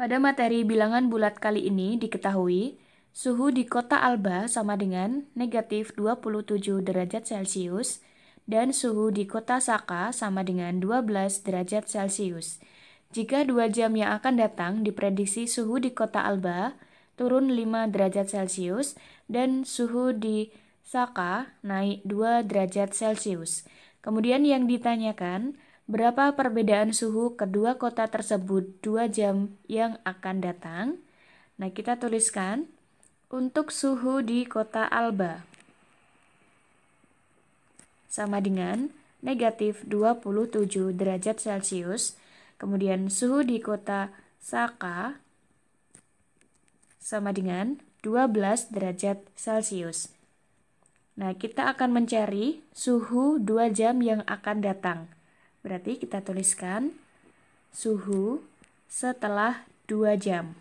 Pada materi bilangan bulat kali ini diketahui suhu di kota Alba sama dengan negatif 27 derajat Celcius dan suhu di kota Saka sama dengan 12 derajat Celcius. Jika dua jam yang akan datang diprediksi suhu di kota Alba turun 5 derajat Celcius dan suhu di Saka naik 2 derajat Celcius. Kemudian yang ditanyakan, berapa perbedaan suhu kedua kota tersebut dua jam yang akan datang. Nah, kita tuliskan untuk suhu di kota Alba sama dengan negatif 27 derajat Celcius. Kemudian suhu di kota Saka sama dengan 12 derajat Celcius. Nah, kita akan mencari suhu dua jam yang akan datang. Berarti kita tuliskan suhu setelah 2 jam.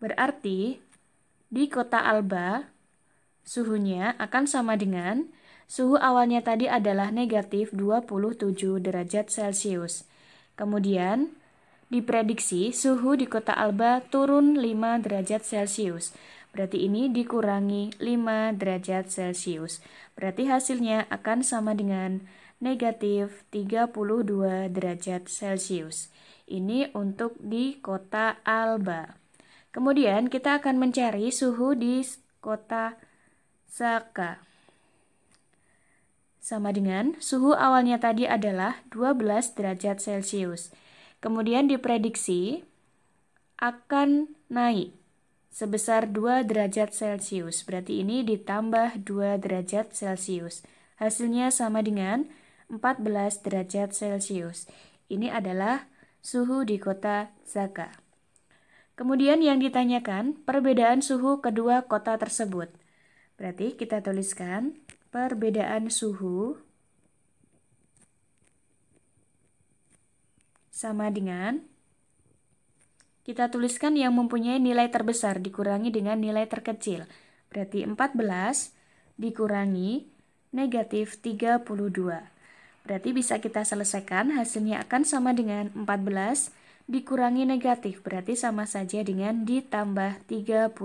Berarti di kota Alba suhunya akan sama dengan suhu awalnya tadi adalah negatif 27 derajat Celcius. Kemudian diprediksi suhu di kota Alba turun 5 derajat Celcius. Berarti ini dikurangi 5 derajat Celcius. Berarti hasilnya akan sama dengan negatif 32 derajat Celcius. Ini untuk di kota Alba. Kemudian kita akan mencari suhu di kota Saka. Sama dengan suhu awalnya tadi adalah 12 derajat Celcius. Kemudian diprediksi akan naik sebesar 2 derajat Celcius. Berarti ini ditambah 2 derajat Celcius. Hasilnya sama dengan 14 derajat Celcius. Ini adalah suhu di kota Zaka. Kemudian yang ditanyakan perbedaan suhu kedua kota tersebut. Berarti kita tuliskan perbedaan suhu sama dengan kita tuliskan yang mempunyai nilai terbesar dikurangi dengan nilai terkecil. Berarti 14 dikurangi negatif 32. Berarti bisa kita selesaikan hasilnya akan sama dengan 14 dikurangi negatif. Berarti sama saja dengan ditambah 32.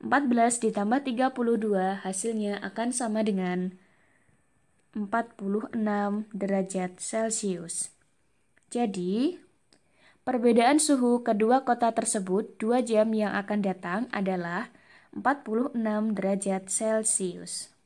14 ditambah 32 hasilnya akan sama dengan 46 derajat Celcius. Jadi, Perbedaan suhu kedua kota tersebut dua jam yang akan datang adalah 46 derajat Celcius.